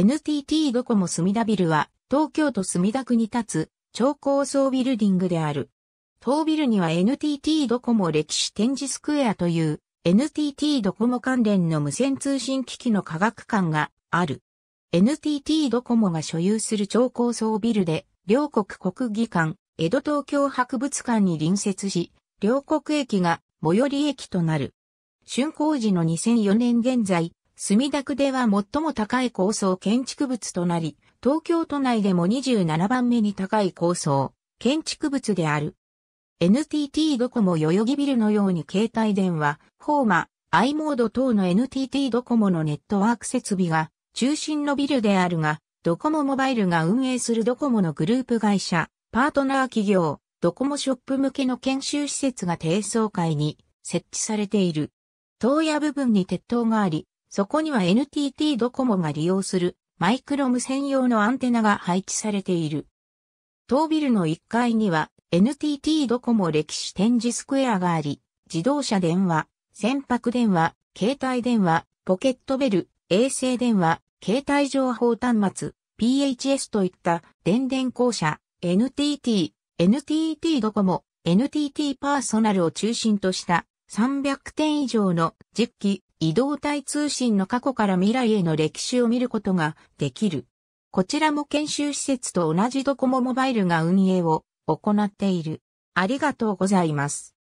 NTT ドコモ墨田ビルは東京都墨田区に立つ超高層ビルディングである。当ビルには NTT ドコモ歴史展示スクエアという NTT ドコモ関連の無線通信機器の科学館がある。NTT ドコモが所有する超高層ビルで両国国技館、江戸東京博物館に隣接し、両国駅が最寄り駅となる。竣工時の2004年現在、墨田区では最も高い高層建築物となり、東京都内でも27番目に高い高層建築物である。NTT ドコモ代々木ビルのように携帯電話、フォーマ、i モード等の NTT ドコモのネットワーク設備が中心のビルであるが、ドコモモバイルが運営するドコモのグループ会社、パートナー企業、ドコモショップ向けの研修施設が低層階に設置されている。塔屋部分に鉄塔があり、そこには NTT ドコモが利用するマイクロム専用のアンテナが配置されている。当ビルの1階には NTT ドコモ歴史展示スクエアがあり、自動車電話、船舶電話、携帯電話、ポケットベル、衛星電話、携帯情報端末、PHS といった電電公社、NTT、NTT ドコモ、NTT パーソナルを中心とした300点以上の10機移動体通信の過去から未来への歴史を見ることができる。こちらも研修施設と同じドコモモバイルが運営を行っている。ありがとうございます。